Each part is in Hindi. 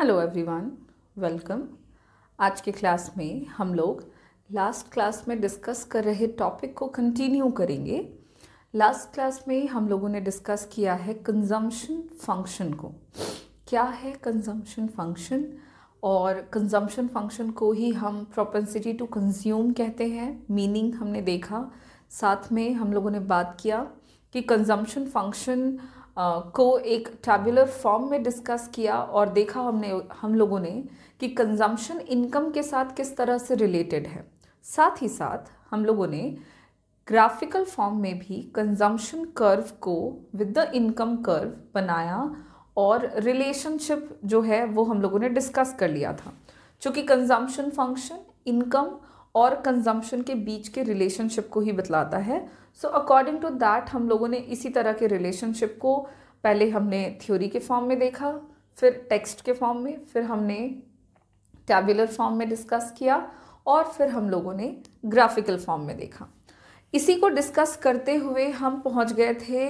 हेलो एवरीवन वेलकम आज के क्लास में हम लोग लास्ट क्लास में डिस्कस कर रहे टॉपिक को कंटिन्यू करेंगे लास्ट क्लास में हम लोगों ने डिस्कस किया है कंजम्पशन फंक्शन को क्या है कंजम्पशन फंक्शन और कंजम्पशन फंक्शन को ही हम प्रोपेंसिटी टू कंज्यूम कहते हैं मीनिंग हमने देखा साथ में हम लोगों ने बात किया कि कंजम्पशन फंक्शन को एक टैबुलर फॉर्म में डिस्कस किया और देखा हमने हम लोगों ने कि कंजम्पशन इनकम के साथ किस तरह से रिलेटेड है साथ ही साथ हम लोगों ने ग्राफिकल फॉर्म में भी कंजम्पशन कर्व को विद द इनकम कर्व बनाया और रिलेशनशिप जो है वो हम लोगों ने डिस्कस कर लिया था चूँकि कंजम्पशन फंक्शन इनकम और कंजम्पशन के बीच के रिलेशनशिप को ही बतलाता है सो अकॉर्डिंग टू दैट हम लोगों ने इसी तरह के रिलेशनशिप को पहले हमने थ्योरी के फॉर्म में देखा फिर टेक्स्ट के फॉर्म में फिर हमने टैबुलर फॉर्म में डिस्कस किया और फिर हम लोगों ने ग्राफिकल फॉर्म में देखा इसी को डिस्कस करते हुए हम पहुंच गए थे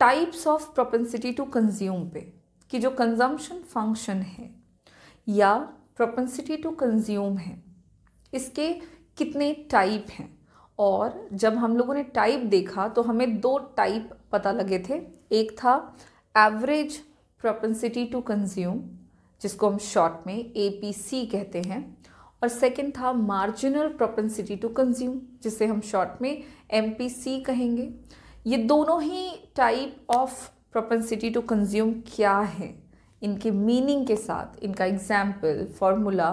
types of propensity to consume पे कि जो कंजम्पशन फंक्शन है या प्रोपेंसिटी टू कंज्यूम है इसके कितने टाइप हैं और जब हम लोगों ने टाइप देखा तो हमें दो टाइप पता लगे थे एक था एवरेज प्रोपेंसिटी टू कंज्यूम जिसको हम शॉर्ट में ए कहते हैं और सेकंड था मार्जिनल प्रोपेंसिटी टू कंज्यूम जिसे हम शॉर्ट में एम कहेंगे ये दोनों ही type of propensity to consume क्या है इनके मीनिंग के साथ इनका एग्जाम्पल फॉर्मूला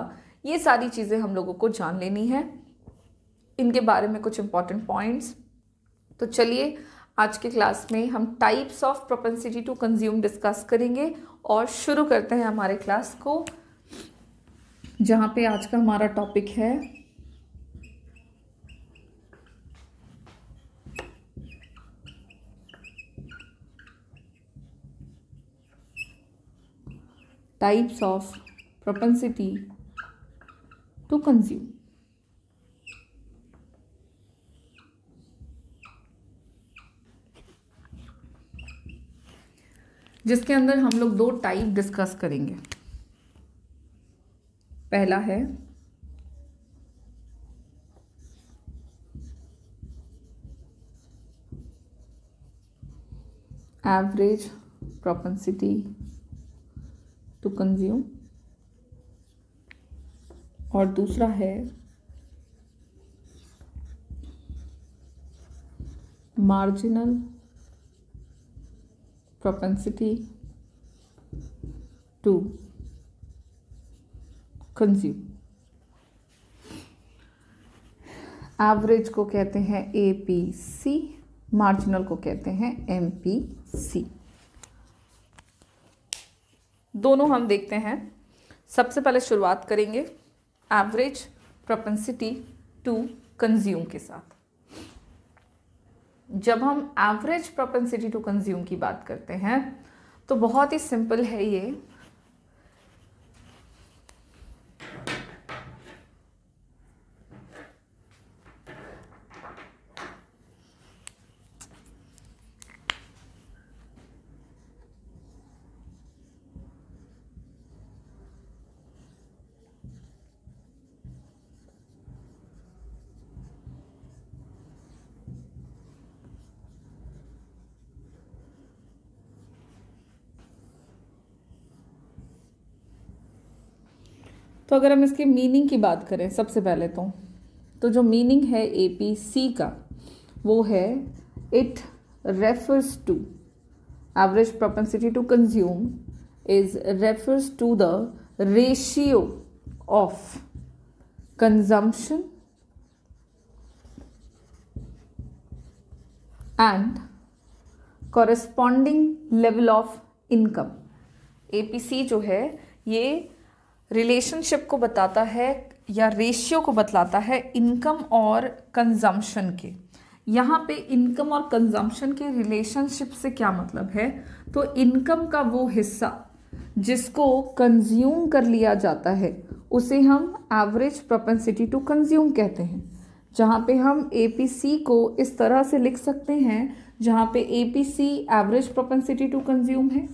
ये सारी चीज़ें हम लोगों को जान लेनी है इनके बारे में कुछ इंपॉर्टेंट पॉइंट्स तो चलिए आज के क्लास में हम types of propensity to consume discuss करेंगे और शुरू करते हैं हमारे क्लास को जहाँ पे आज का हमारा टॉपिक है types of propensity to consume जिसके अंदर हम लोग दो टाइप डिस्कस करेंगे पहला है एवरेज प्रोपेंसिटी टू कंज्यूम और दूसरा है marginal propensity to consume average को कहते हैं ए पी सी मार्जिनल को कहते हैं एम पी सी दोनों हम देखते हैं सबसे पहले शुरुआत करेंगे एवरेज प्रोपेंसिटी टू कंज्यूम के साथ जब हम एवरेज प्रोपेंसिटी टू कंज्यूम की बात करते हैं तो बहुत ही सिंपल है ये अगर हम इसके मीनिंग की बात करें सबसे पहले तो तो जो मीनिंग है ए पी सी का वो है it refers to average propensity to consume is refers to the ratio of and corresponding level of income A P C जो है ये रिलेशनशिप को बताता है या रेशियो को बतलाता है इनकम और कंजम्पशन के यहाँ पे इनकम और कंजम्पशन के रिलेशनशिप से क्या मतलब है तो इनकम का वो हिस्सा जिसको कंज्यूम कर लिया जाता है उसे हम एवरेज प्रोपेंसिटी टू कंज्यूम कहते हैं जहाँ पे हम ए को इस तरह से लिख सकते हैं जहाँ पे A average propensity to consume है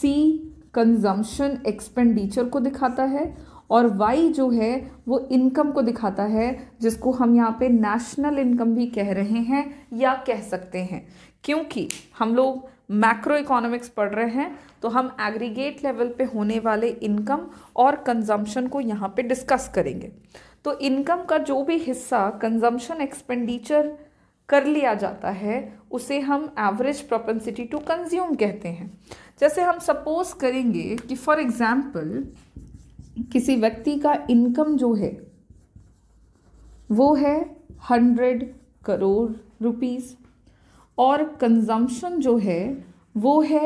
सी कंजम्पशन एक्सपेंडिचर को दिखाता है और वाई जो है वो इनकम को दिखाता है जिसको हम यहाँ पे नेशनल इनकम भी कह रहे हैं या कह सकते हैं क्योंकि हम लोग मैक्रो इकोनॉमिक्स पढ़ रहे हैं तो हम एग्रीगेट लेवल पे होने वाले इनकम और कंजम्पशन को यहाँ पे डिस्कस करेंगे तो इनकम का जो भी हिस्सा कंजम्पशन एक्सपेंडिचर कर लिया जाता है उसे हम एवरेज प्रोपेंसिटी टू कंज्यूम कहते हैं जैसे हम सपोज करेंगे कि फॉर एग्जाम्पल किसी व्यक्ति का इनकम जो है वो है हंड्रेड करोड़ रुपीस और कंजम्पशन जो है वो है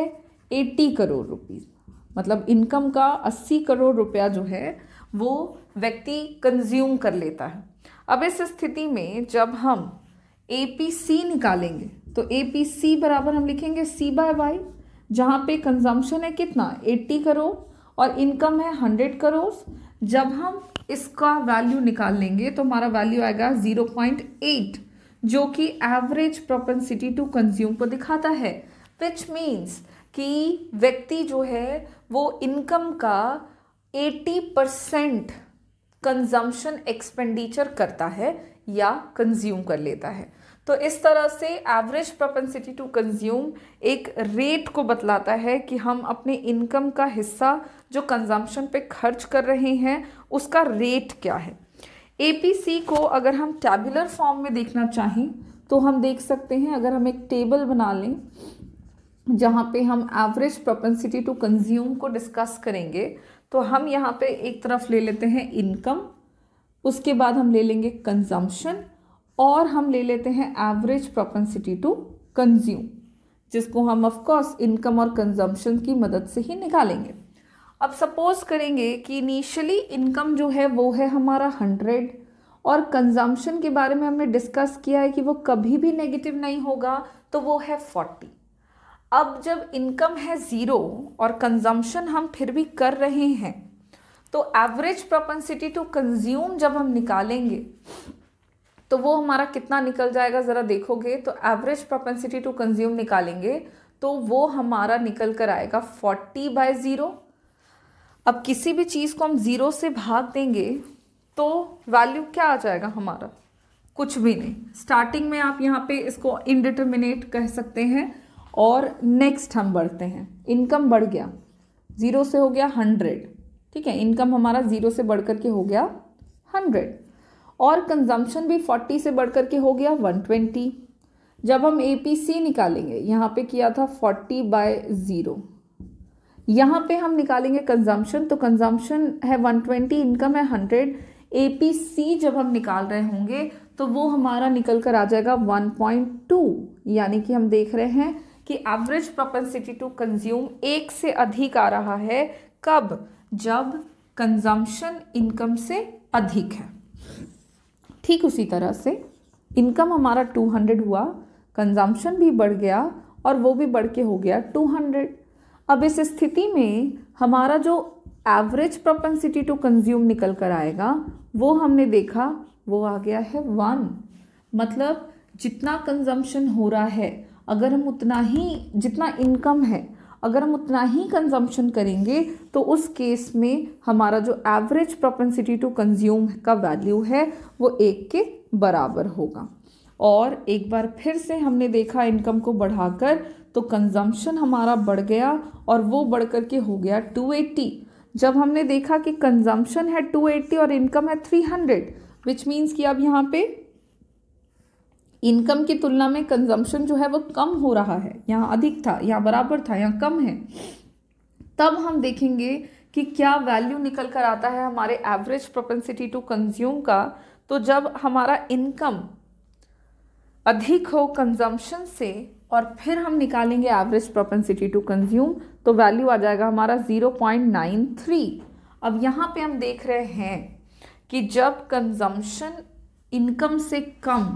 एट्टी करोड़ रुपीस मतलब इनकम का अस्सी करोड़ रुपया जो है वो व्यक्ति कंज्यूम कर लेता है अब इस स्थिति में जब हम ए पी सी निकालेंगे तो ए पी सी बराबर हम लिखेंगे सी बाय वाई जहाँ पे कंजम्पशन है कितना एट्टी करोड़ और इनकम है हंड्रेड करोड़ जब हम इसका वैल्यू निकाल लेंगे तो हमारा वैल्यू आएगा ज़ीरो पॉइंट एट जो कि एवरेज प्रोपेंसिटी टू कंज्यूम को दिखाता है विच मीन्स कि व्यक्ति जो है वो इनकम का एट्टी परसेंट कंजम्पशन एक्सपेंडिचर करता है या कंज्यूम कर लेता है तो इस तरह से एवरेज प्रपेंसिटी टू कंज्यूम एक रेट को बतलाता है कि हम अपने इनकम का हिस्सा जो कंजम्पशन पे खर्च कर रहे हैं उसका रेट क्या है ए को अगर हम टेबुलर फॉर्म में देखना चाहें तो हम देख सकते हैं अगर हम एक टेबल बना लें जहाँ पे हम एवरेज प्रपेंसिटी टू कंज्यूम को डिस्कस करेंगे तो हम यहाँ पे एक तरफ ले लेते हैं इनकम उसके बाद हम ले लेंगे कंजम्पशन और हम ले लेते हैं एवरेज प्रोपेंसिटी टू कंज्यूम जिसको हम ऑफ इनकम और कंजम्पशन की मदद से ही निकालेंगे अब सपोज करेंगे कि इनिशियली इनकम जो है वो है हमारा हंड्रेड और कंजम्पशन के बारे में हमने डिस्कस किया है कि वो कभी भी नेगेटिव नहीं होगा तो वो है फोर्टी अब जब इनकम है ज़ीरो और कंजम्पशन हम फिर भी कर रहे हैं तो एवरेज प्रोपेंसिटी टू कंज्यूम जब हम निकालेंगे तो वो हमारा कितना निकल जाएगा ज़रा देखोगे तो एवरेज प्रोपेंसिटी टू कंज्यूम निकालेंगे तो वो हमारा निकल कर आएगा फोर्टी बाय ज़ीरो अब किसी भी चीज़ को हम ज़ीरो से भाग देंगे तो वैल्यू क्या आ जाएगा हमारा कुछ भी नहीं स्टार्टिंग में आप यहाँ पे इसको इनडिटर्मिनेट कह सकते हैं और नेक्स्ट हम बढ़ते हैं इनकम बढ़ गया ज़ीरो से हो गया हंड्रेड ठीक है इनकम हमारा ज़ीरो से बढ़ कर के हो गया हंड्रेड और कंजम्पशन भी फोर्टी से बढ़ कर के हो गया वन ट्वेंटी जब हम ए पी सी निकालेंगे यहाँ पे किया था फोर्टी बाय ज़ीरो यहाँ पे हम निकालेंगे कंजम्पशन तो कंजम्पशन है वन ट्वेंटी इनकम है हंड्रेड ए पी सी जब हम निकाल रहे होंगे तो वो हमारा निकल कर आ जाएगा वन पॉइंट टू यानी कि हम देख रहे हैं कि एवरेज प्रोपेंसिटी टू कंज्यूम एक से अधिक आ रहा है कब जब कंजम्पशन इनकम से अधिक है ठीक उसी तरह से इनकम हमारा 200 हुआ कंजम्पशन भी बढ़ गया और वो भी बढ़ के हो गया 200 अब इस स्थिति में हमारा जो एवरेज प्रोपेंसिटी टू कंज्यूम निकल कर आएगा वो हमने देखा वो आ गया है वन मतलब जितना कंजम्पशन हो रहा है अगर हम उतना ही जितना इनकम है अगर हम उतना ही कंजम्पशन करेंगे तो उस केस में हमारा जो एवरेज प्रोपेंसिटी टू कंज्यूम का वैल्यू है वो एक के बराबर होगा और एक बार फिर से हमने देखा इनकम को बढ़ाकर तो कंजम्पशन हमारा बढ़ गया और वो बढ़ कर के हो गया 280 जब हमने देखा कि कंजम्पशन है 280 और इनकम है 300 विच मीन्स कि अब यहाँ पे इनकम की तुलना में कंजम्पशन जो है वो कम हो रहा है यहाँ अधिक था यहाँ बराबर था यहाँ कम है तब हम देखेंगे कि क्या वैल्यू निकल कर आता है हमारे एवरेज प्रोपेंसिटी टू कंज्यूम का तो जब हमारा इनकम अधिक हो कंजम्पशन से और फिर हम निकालेंगे एवरेज प्रोपेंसिटी टू कंज्यूम तो वैल्यू आ जाएगा हमारा ज़ीरो पॉइंट नाइन थ्री अब यहाँ पे हम देख रहे हैं कि जब कंजम्पशन इनकम से कम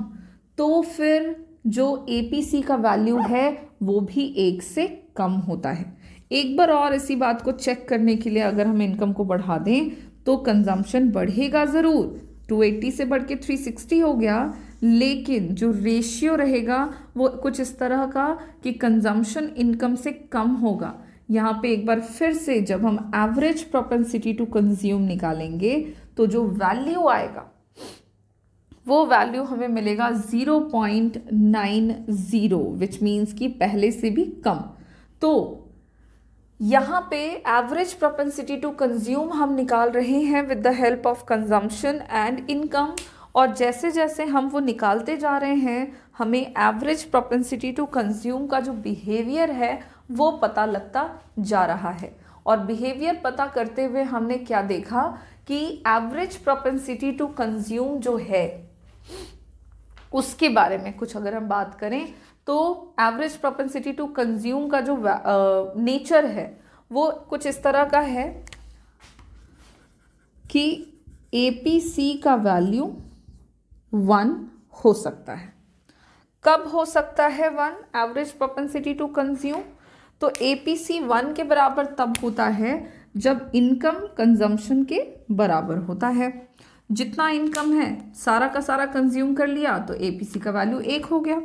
तो फिर जो ए का वैल्यू है वो भी एक से कम होता है एक बार और इसी बात को चेक करने के लिए अगर हम इनकम को बढ़ा दें तो कंजम्पशन बढ़ेगा ज़रूर 280 से बढ़ के 360 हो गया लेकिन जो रेशियो रहेगा वो कुछ इस तरह का कि कंजम्पशन इनकम से कम होगा यहाँ पे एक बार फिर से जब हम एवरेज प्रोपेंसिटी टू कंज्यूम निकालेंगे तो जो वैल्यू आएगा वो वैल्यू हमें मिलेगा zero point nine zero which means कि पहले से भी कम तो यहाँ पे एवरेज प्रोपेंसिटी टू कंज्यूम हम निकाल रहे हैं with the help of consumption and income और जैसे जैसे हम वो निकालते जा रहे हैं हमें एवरेज प्रोपेंसिटी टू कंज्यूम का जो बिहेवियर है वो पता लगता जा रहा है और बिहेवियर पता करते हुए हमने क्या देखा कि एवरेज प्रोपेंसिटी टू कंज्यूम जो है उसके बारे में कुछ अगर हम बात करें तो एवरेज प्रोपेंसिटी टू कंज्यूम का जो नेचर है वो कुछ इस तरह का है कि ए पी सी का वैल्यू वन हो सकता है कब हो सकता है one average propensity to consume तो ए पी सी वन के बराबर तब होता है जब इनकम कंजम्पशन के बराबर होता है जितना इनकम है सारा का सारा कंज्यूम कर लिया तो एपीसी का वैल्यू एक हो गया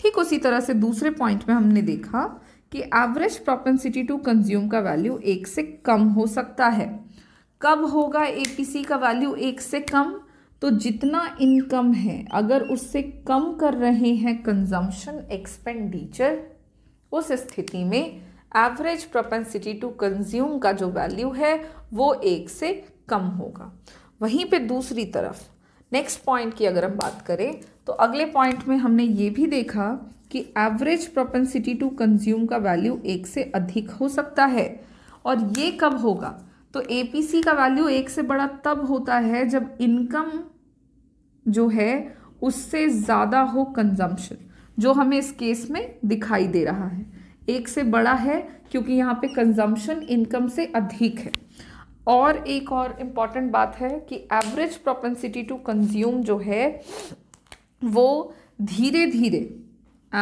ठीक उसी तरह से दूसरे पॉइंट में हमने देखा कि एवरेज प्रोपेंसिटी टू कंज्यूम का वैल्यू एक से कम हो सकता है कब होगा एपीसी का वैल्यू एक से कम तो जितना इनकम है अगर उससे कम कर रहे हैं कंजम्पशन एक्सपेंडिचर उस स्थिति में एवरेज प्रोपेंसिटी टू कंज्यूम का जो वैल्यू है वो एक से कम होगा वहीं पे दूसरी तरफ नेक्स्ट पॉइंट की अगर हम बात करें तो अगले पॉइंट में हमने ये भी देखा कि एवरेज प्रोपेंसिटी टू कंज्यूम का वैल्यू एक से अधिक हो सकता है और ये कब होगा तो ए का वैल्यू एक से बड़ा तब होता है जब इनकम जो है उससे ज़्यादा हो कंजम्पशन जो हमें इस केस में दिखाई दे रहा है एक से बड़ा है क्योंकि यहाँ पे कंजम्पशन इनकम से अधिक है और एक और इम्पॉर्टेंट बात है कि एवरेज प्रोपेंसिटी टू कंज्यूम जो है वो धीरे धीरे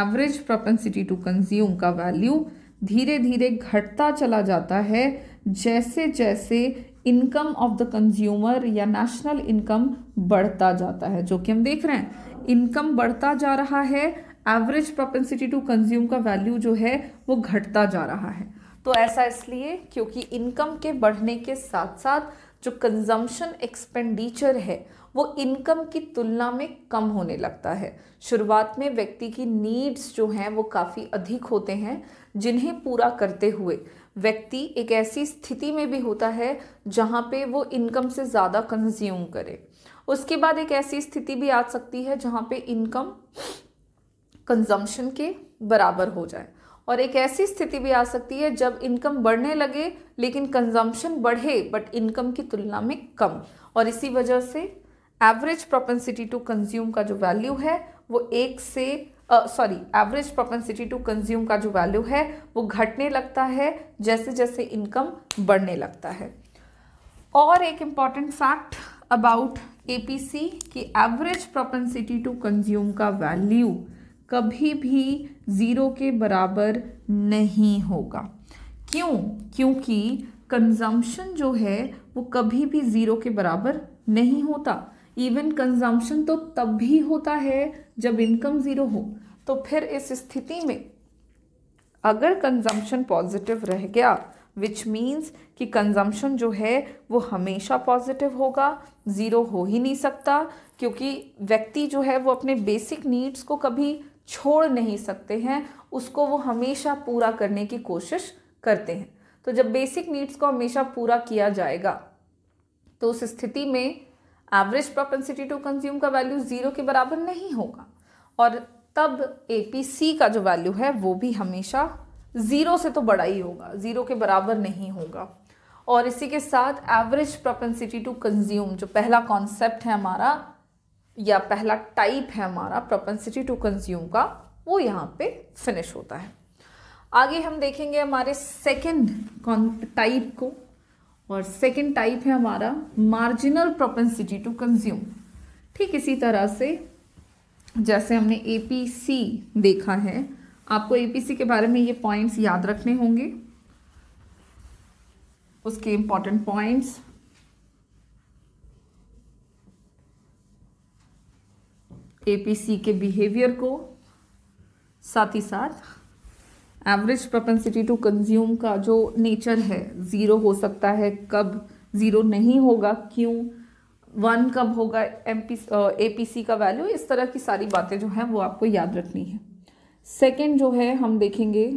एवरेज प्रोपेंसिटी टू कंज्यूम का वैल्यू धीरे धीरे घटता चला जाता है जैसे जैसे इनकम ऑफ द कंज्यूमर या नेशनल इनकम बढ़ता जाता है जो कि हम देख रहे हैं इनकम बढ़ता जा रहा है एवरेज प्रोपेंसिटी टू कंज्यूम का वैल्यू जो है वो घटता जा रहा है तो ऐसा इसलिए क्योंकि इनकम के बढ़ने के साथ साथ जो कंजम्पशन एक्सपेंडिचर है वो इनकम की तुलना में कम होने लगता है शुरुआत में व्यक्ति की नीड्स जो हैं वो काफ़ी अधिक होते हैं जिन्हें पूरा करते हुए व्यक्ति एक ऐसी स्थिति में भी होता है जहाँ पे वो इनकम से ज़्यादा कंज्यूम करे उसके बाद एक ऐसी स्थिति भी आ सकती है जहाँ पे इनकम कंजम्पशन के बराबर हो जाए और एक ऐसी स्थिति भी आ सकती है जब इनकम बढ़ने लगे लेकिन कंजम्पशन बढ़े बट इनकम की तुलना में कम और इसी वजह से एवरेज प्रोपेंसिटी टू कंज्यूम का जो वैल्यू है वो एक से sorry average propensity to consume का जो वैल्यू है वो घटने लगता है जैसे जैसे इनकम बढ़ने लगता है और एक इम्पॉर्टेंट फैक्ट अबाउट एपीसी की एवरेज प्रोपेंसिटी टू कंज्यूम का वैल्यू कभी भी ज़ीरो के बराबर नहीं होगा क्यों क्योंकि कंजम्पशन जो है वो कभी भी ज़ीरो के बराबर नहीं होता इवन कंजम्पशन तो तब भी होता है जब इनकम ज़ीरो हो तो फिर इस स्थिति में अगर कंजम्पशन पॉजिटिव रह गया विच मीन्स कि कंजम्पशन जो है वो हमेशा पॉजिटिव होगा ज़ीरो हो ही नहीं सकता क्योंकि व्यक्ति जो है वो अपने बेसिक नीड्स को कभी छोड़ नहीं सकते हैं उसको वो हमेशा पूरा करने की कोशिश करते हैं तो जब बेसिक नीड्स को हमेशा पूरा किया जाएगा तो उस स्थिति में एवरेज प्रोपेंसिटी टू कंज्यूम का वैल्यू ज़ीरो के बराबर नहीं होगा और तब ए का जो वैल्यू है वो भी हमेशा ज़ीरो से तो बड़ा ही होगा ज़ीरो के बराबर नहीं होगा और इसी के साथ एवरेज प्रोपेंसिटी टू कंज्यूम जो पहला कॉन्सेप्ट है हमारा या पहला टाइप है हमारा प्रोपेंसिटी टू कंज्यूम का वो यहाँ पे फिनिश होता है आगे हम देखेंगे हमारे सेकेंड टाइप को और सेकेंड टाइप है हमारा मार्जिनल प्रोपेंसिटी टू कंज्यूम ठीक इसी तरह से जैसे हमने एपीसी देखा है आपको एपीसी के बारे में ये पॉइंट्स याद रखने होंगे उसके इम्पॉर्टेंट पॉइंट्स एपीसी के बिहेवियर को साथ ही साथ एवरेज प्रपेंसिटी टू कंज्यूम का जो नेचर है ज़ीरो हो सकता है कब ज़ीरो नहीं होगा क्यों वन कब होगा M P A P C का वैल्यू इस तरह की सारी बातें जो हैं वो आपको याद रखनी है सेकेंड जो है हम देखेंगे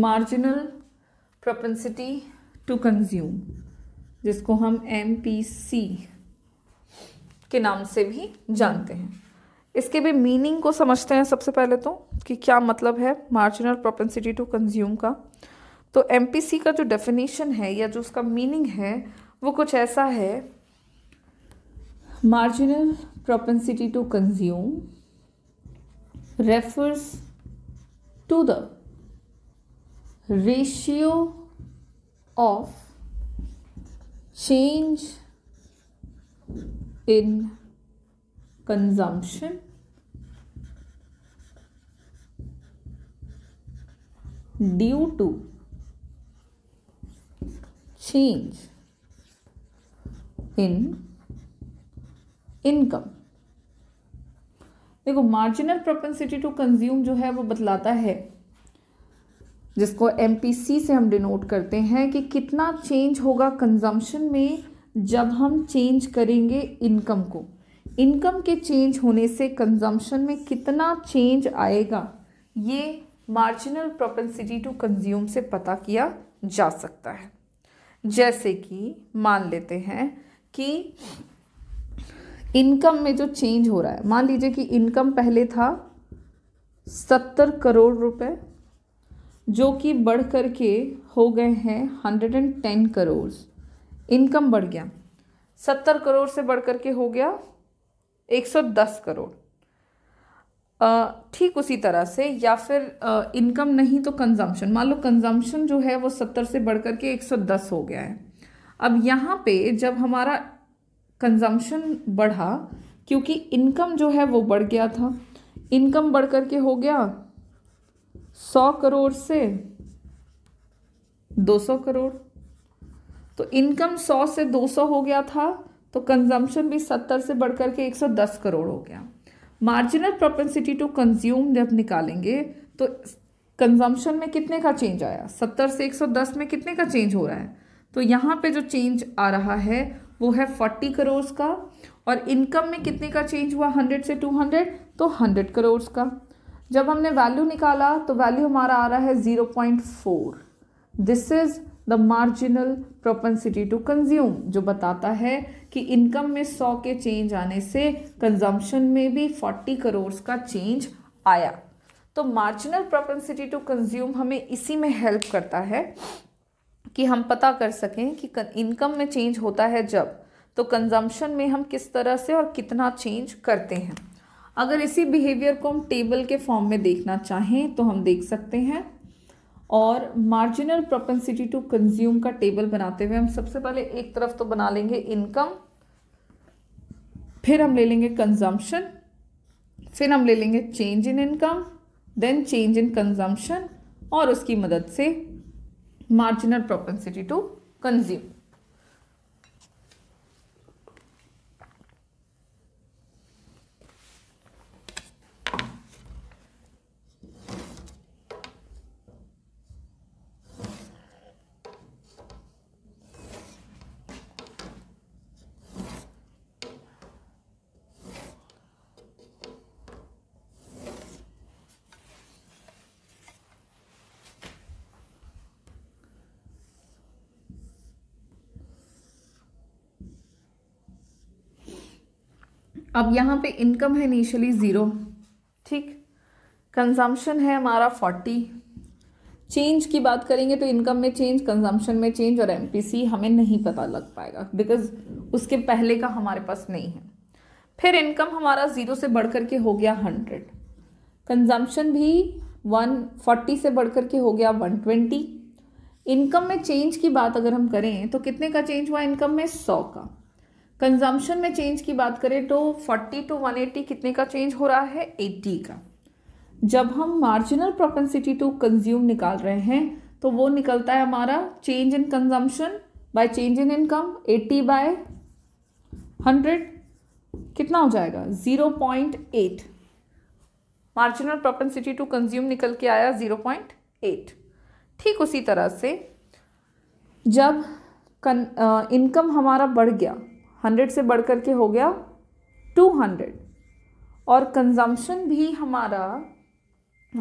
मार्जिनल प्रपेंसिटी टू कंज्यूम जिसको हम एम पी सी के नाम से भी जानते हैं इसके भी मीनिंग को समझते हैं सबसे पहले तो कि क्या मतलब है मार्जिनल प्रोपेंसिटी टू कंज्यूम का तो एम का जो डेफिनेशन है या जो उसका मीनिंग है वो कुछ ऐसा है marginal propensity to consume refers to the ratio of change in consumption due to change in income देखो मार्जिनल प्रोपेंसिटी टू कंज्यूम जो है वो बतलाता है जिसको एम से हम डिनोट करते हैं कि कितना चेंज होगा कंजम्पशन में जब हम चेंज करेंगे इनकम को इनकम के चेंज होने से कंजम्पशन में कितना चेंज आएगा ये मार्जिनल प्रोपेंसिटी टू कंज्यूम से पता किया जा सकता है जैसे कि मान लेते हैं कि इनकम में जो चेंज हो रहा है मान लीजिए कि इनकम पहले था सत्तर करोड़ रुपए जो कि बढ़ कर के हो गए हैं hundred and ten crore income बढ़ गया सत्तर करोड़ से बढ़ कर के हो गया एक सौ दस करोड़ ठीक उसी तरह से या फिर इनकम नहीं तो कंजम्पशन मान लो कंजम्पशन जो है वो सत्तर से बढ़ कर के एक सौ दस हो गया है अब यहाँ पे जब हमारा कंजम्पशन बढ़ा क्योंकि इनकम जो है वो बढ़ गया था इनकम बढ़ कर के हो गया सौ करोड़ से दो सौ करोड़ तो इनकम सौ से दो सौ हो गया था तो कंजम्पशन भी सत्तर से बढ़कर के एक सौ दस करोड़ हो गया मार्जिनल प्रोपेंसिटी टू कंज्यूम जब निकालेंगे तो कंजम्पशन में कितने का चेंज आया सत्तर से एक सौ दस में कितने का चेंज हो रहा है तो यहाँ पे जो चेंज आ रहा है वो है फोर्टी करोड़ का और इनकम में कितने का चेंज हुआ हंड्रेड से टू हंड्रेड तो हंड्रेड करोड़ का जब हमने वैल्यू निकाला तो वैल्यू हमारा आ रहा है zero point four this is the marginal propensity to consume जो बताता है कि इनकम में सौ के चेंज आने से कंजम्पशन में भी फोर्टी करोड़ का चेंज आया तो मार्जिनल प्रोपेंसिटी टू कंज्यूम हमें इसी में हेल्प करता है कि हम पता कर सकें कि इनकम में चेंज होता है जब तो कंजम्पशन में हम किस तरह से और कितना चेंज करते हैं अगर इसी बिहेवियर को हम टेबल के फॉर्म में देखना चाहें तो हम देख सकते हैं और मार्जिनल प्रोपेंसिटी टू कंज्यूम का टेबल बनाते हुए हम सबसे पहले एक तरफ तो बना लेंगे इनकम फिर हम ले लेंगे कंजम्पशन फिर हम ले लेंगे change in income then change in consumption और उसकी मदद से मार्जिनल प्रोपेंसिटी टू कंज्यूम अब यहाँ पे इनकम है इनिशियली ज़ीरो ठीक कंजम्पशन है हमारा फोर्टी चेंज की बात करेंगे तो इनकम में चेंज कंजम्पशन में चेंज और एम हमें नहीं पता लग पाएगा बिकॉज उसके पहले का हमारे पास नहीं है फिर इनकम हमारा ज़ीरो से बढ़ कर के हो गया हंड्रेड कंजम्पशन भी वन फोर्टी से बढ़ कर के हो गया वन ट्वेंटी इनकम में चेंज की बात अगर हम करें तो कितने का चेंज हुआ इनकम में सौ का कंजम्पशन में चेंज की बात करें तो 40 टू 180 कितने का चेंज हो रहा है 80 का जब हम मार्जिनल प्रोपेंसिटी टू कंज्यूम निकाल रहे हैं तो वो निकलता है हमारा change in consumption by change in income 80 by 100 कितना हो जाएगा 0.8 मार्जिनल प्रोपेंसिटी टू कंज्यूम निकल के आया 0.8 ठीक उसी तरह से जब इनकम इनकम हमारा बढ़ गया हंड्रेड से बढ़ करके के हो गया टू हंड्रेड और कंजम्पशन भी हमारा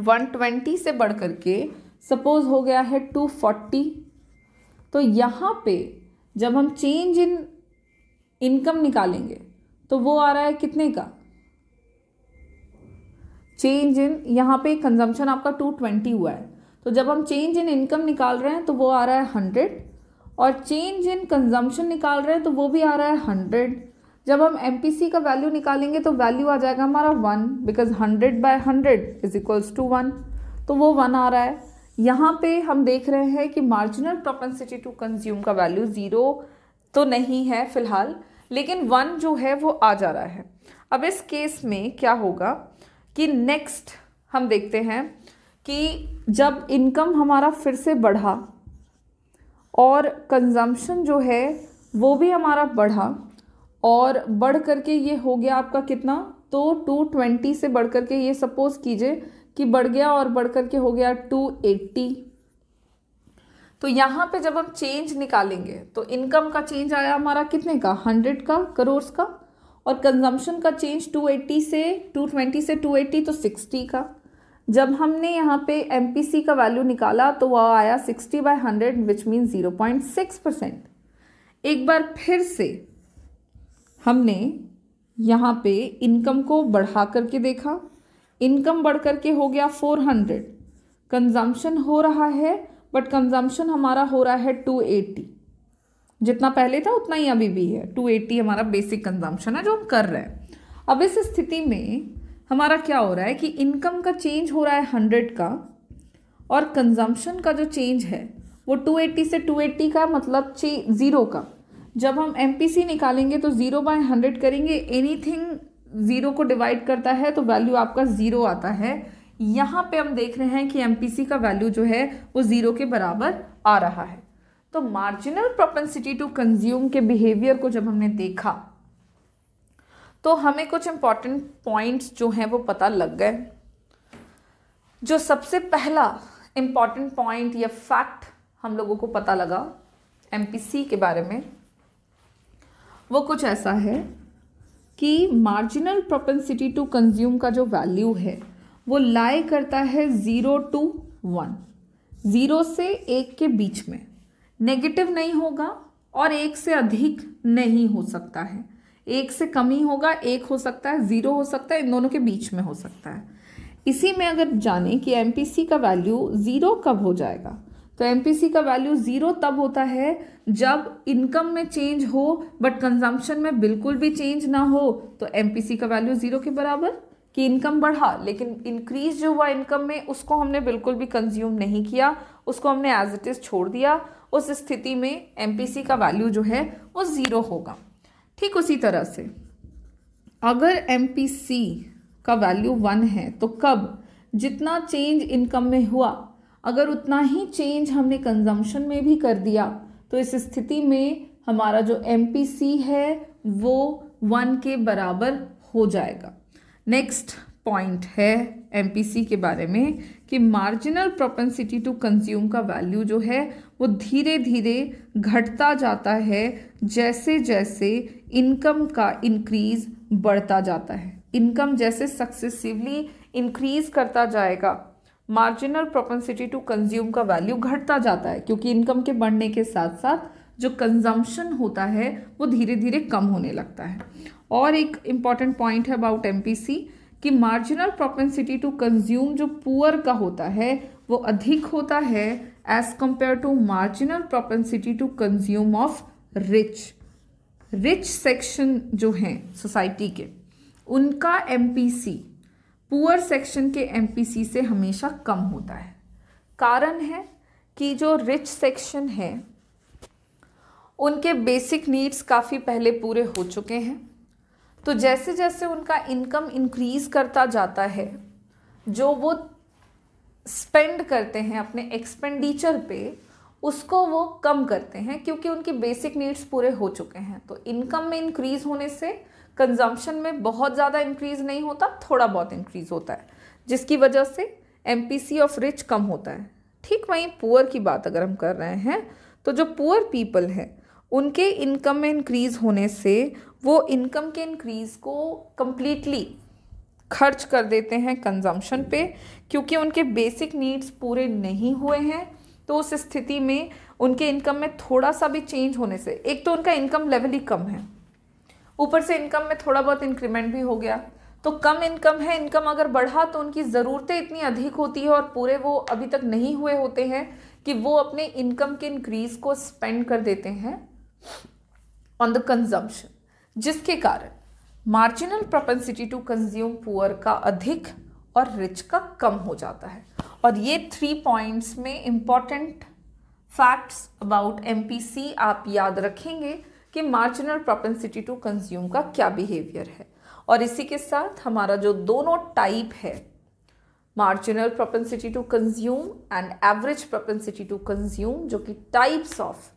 वन ट्वेंटी से बढ़ करके के सपोज हो गया है टू फोर्टी तो यहाँ पे जब हम चेंज इन इनकम निकालेंगे तो वो आ रहा है कितने का चेंज इन यहाँ पे कंजम्पशन आपका टू ट्वेंटी हुआ है तो जब हम चेंज इन इनकम निकाल रहे हैं तो वो आ रहा है हंड्रेड और चेंज इन कंजम्पशन निकाल रहे हैं तो वो भी आ रहा है हंड्रेड जब हम एम का वैल्यू निकालेंगे तो वैल्यू आ जाएगा हमारा one because hundred by hundred is equals to one तो वो वन आ रहा है यहाँ पे हम देख रहे हैं कि मार्जिनल प्रोपेंसिटी टू कंज्यूम का वैल्यू ज़ीरो तो नहीं है फिलहाल लेकिन वन जो है वो आ जा रहा है अब इस केस में क्या होगा कि नेक्स्ट हम देखते हैं कि जब इनकम हमारा फिर से बढ़ा और कंजम्पशन जो है वो भी हमारा बढ़ा और बढ़ करके ये हो गया आपका कितना तो टू ट्वेंटी से बढ़ करके ये सपोज़ कीजिए कि बढ़ गया और बढ़ करके हो गया टू एट्टी तो यहाँ पे जब हम चेंज निकालेंगे तो इनकम का चेंज आया हमारा कितने का हंड्रेड का करोड़ का और कंजम्पशन का चेंज टू एट्टी से टू ट्वेंटी से टू एट्टी तो सिक्सटी का जब हमने यहाँ पे एम का वैल्यू निकाला तो वह आया sixty by hundred which mean zero point six percent एक बार फिर से हमने यहाँ पे इनकम को बढ़ा करके देखा इनकम बढ़ करके हो गया फोर हंड्रेड कंजम्पशन हो रहा है बट कंजम्पशन हमारा हो रहा है टू जितना पहले था उतना ही अभी भी है टू हमारा बेसिक कंजम्पशन है जो हम कर रहे हैं अब इस स्थिति में हमारा क्या हो रहा है कि इनकम का चेंज हो रहा है हंड्रेड का और कंजम्पशन का जो चेंज है वो टू एट्टी से टू एट्टी का मतलब ज़ीरो का जब हम एम निकालेंगे तो ज़ीरो बाय हंड्रेड करेंगे एनीथिंग ज़ीरो को डिवाइड करता है तो वैल्यू आपका ज़ीरो आता है यहाँ पे हम देख रहे हैं कि एम का वैल्यू जो है वो ज़ीरो के बराबर आ रहा है तो मार्जिनल प्रोपेंसिटी टू कंज्यूम के बिहेवियर को जब हमने देखा तो हमें कुछ इम्पॉर्टेंट पॉइंट्स जो हैं वो पता लग गए जो सबसे पहला इम्पॉर्टेंट पॉइंट या फैक्ट हम लोगों को पता लगा एम के बारे में वो कुछ ऐसा है कि मार्जिनल प्रोपेंसिटी टू कंज्यूम का जो वैल्यू है वो लाए करता है ज़ीरो टू वन ज़ीरो से एक के बीच में नेगेटिव नहीं होगा और एक से अधिक नहीं हो सकता है एक से कम ही होगा एक हो सकता है ज़ीरो हो सकता है इन दोनों के बीच में हो सकता है इसी में अगर जाने कि एम का वैल्यू ज़ीरो कब हो जाएगा तो एम का वैल्यू ज़ीरो तब होता है जब इनकम में चेंज हो बट कंजम्पशन में बिल्कुल भी चेंज ना हो तो एम का वैल्यू ज़ीरो के बराबर कि इनकम बढ़ा लेकिन इंक्रीज जो हुआ इनकम में उसको हमने बिल्कुल भी कंज्यूम नहीं किया उसको हमने एज इट इज़ छोड़ दिया उस स्थिति में एम का वैल्यू जो है वो ज़ीरो होगा ठीक उसी तरह से अगर एम का वैल्यू वन है तो कब जितना चेंज इनकम में हुआ अगर उतना ही चेंज हमने कंजम्पशन में भी कर दिया तो इस स्थिति में हमारा जो एम है वो वन के बराबर हो जाएगा नेक्स्ट पॉइंट है एम के बारे में कि मार्जिनल प्रोपेंसिटी टू कंज्यूम का वैल्यू जो है वो धीरे धीरे घटता जाता है जैसे जैसे इनकम का इंक्रीज बढ़ता जाता है इनकम जैसे सक्सेसिवली इंक्रीज करता जाएगा मार्जिनल प्रोपेंसिटी टू कंज्यूम का वैल्यू घटता जाता है क्योंकि इनकम के बढ़ने के साथ साथ जो कंजम्पशन होता है वो धीरे धीरे कम होने लगता है और एक इम्पॉर्टेंट पॉइंट है अबाउट एम कि मार्जिनल प्रोपेंसिटी टू कंज्यूम जो पुअर का होता है वो अधिक होता है as compare to marginal propensity to consume of rich rich section जो हैं सोसाइटी के उनका एम पुअर सेक्शन के एम से हमेशा कम होता है कारण है कि जो रिच सेक्शन है उनके बेसिक नीड्स काफ़ी पहले पूरे हो चुके हैं तो जैसे जैसे उनका इनकम इंक्रीज़ करता जाता है जो वो स्पेंड करते हैं अपने एक्सपेंडिचर पे उसको वो कम करते हैं क्योंकि उनके बेसिक नीड्स पूरे हो चुके हैं तो इनकम में इंक्रीज़ होने से कंजम्पशन में बहुत ज़्यादा इंक्रीज़ नहीं होता थोड़ा बहुत इंक्रीज़ होता है जिसकी वजह से एम ऑफ रिच कम होता है ठीक वहीं पुअर की बात अगर हम कर रहे हैं तो जो पुअर पीपल हैं उनके इनकम में इंक्रीज़ होने से वो इनकम के इंक्रीज़ को कम्प्लीटली खर्च कर देते हैं कंजम्पशन पे क्योंकि उनके बेसिक नीड्स पूरे नहीं हुए हैं तो उस स्थिति में उनके इनकम में थोड़ा सा भी चेंज होने से एक तो उनका इनकम लेवल ही कम है ऊपर से इनकम में थोड़ा बहुत इंक्रीमेंट भी हो गया तो कम इनकम है इनकम अगर बढ़ा तो उनकी ज़रूरतें इतनी अधिक होती है और पूरे वो अभी तक नहीं हुए होते हैं कि वो अपने इनकम के इंक्रीज़ को स्पेंड कर देते हैं ऑन द कंजम्पशन जिसके कारण marginal propensity to consume poor का अधिक और रिच का कम हो जाता है और ये थ्री पॉइंट्स में इम्पॉर्टेंट फैक्ट्स अबाउट एम आप याद रखेंगे कि मार्जिनल प्रोपेंसिटी टू कंज्यूम का क्या बिहेवियर है और इसी के साथ हमारा जो दोनों टाइप है marginal propensity to consume and average propensity to consume जो कि types of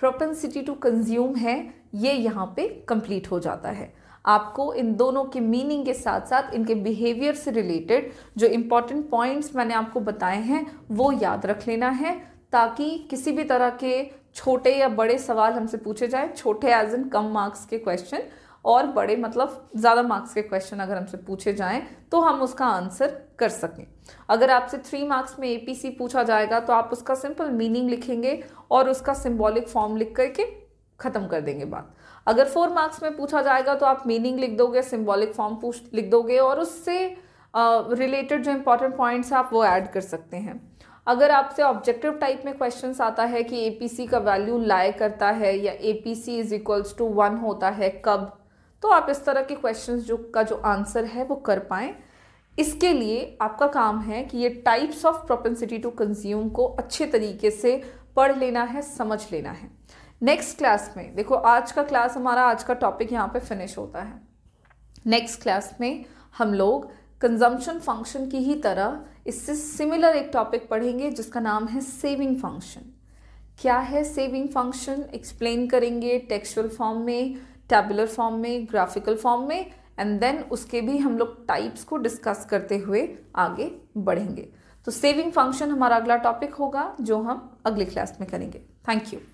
propensity to consume है ये यहाँ पे कंप्लीट हो जाता है आपको इन दोनों के मीनिंग के साथ साथ इनके बिहेवियर से रिलेटेड जो इम्पॉर्टेंट पॉइंट्स मैंने आपको बताए हैं वो याद रख लेना है ताकि किसी भी तरह के छोटे या बड़े सवाल हमसे पूछे जाए छोटे एज इन कम मार्क्स के क्वेश्चन और बड़े मतलब ज़्यादा मार्क्स के क्वेश्चन अगर हमसे पूछे जाएं तो हम उसका आंसर कर सकें अगर आपसे थ्री मार्क्स में एपीसी पूछा जाएगा तो आप उसका सिंपल मीनिंग लिखेंगे और उसका सिंबॉलिक फॉर्म लिख करके ख़त्म कर देंगे बात अगर फोर मार्क्स में पूछा जाएगा तो आप मीनिंग लिख दोगे सिम्बॉलिक फॉर्म पूछ लिख दोगे और उससे रिलेटेड uh, जो इंपॉर्टेंट पॉइंट्स हैं आप वो ऐड कर सकते हैं अगर आपसे ऑब्जेक्टिव टाइप में क्वेश्चन आता है कि ए का वैल्यू लाए करता है या A P C is equals to one होता है कब तो आप इस तरह के क्वेश्चन जो का जो आंसर है वो कर पाएँ इसके लिए आपका काम है कि ये types of propensity to consume को अच्छे तरीके से पढ़ लेना है समझ लेना है नेक्स्ट क्लास में देखो आज का क्लास हमारा आज का टॉपिक यहाँ पे फिनिश होता है नेक्स्ट क्लास में हम लोग कंजम्पशन फंक्शन की ही तरह इससे सिमिलर एक टॉपिक पढ़ेंगे जिसका नाम है सेविंग फंक्शन क्या है सेविंग फंक्शन एक्सप्लेन करेंगे टेक्सुअल फॉर्म में टेबुलर फॉर्म में ग्राफिकल फॉर्म में एंड देन उसके भी हम लोग टाइप्स को डिस्कस करते हुए आगे बढ़ेंगे तो सेविंग फंक्शन हमारा अगला टॉपिक होगा जो हम अगले क्लास में करेंगे थैंक यू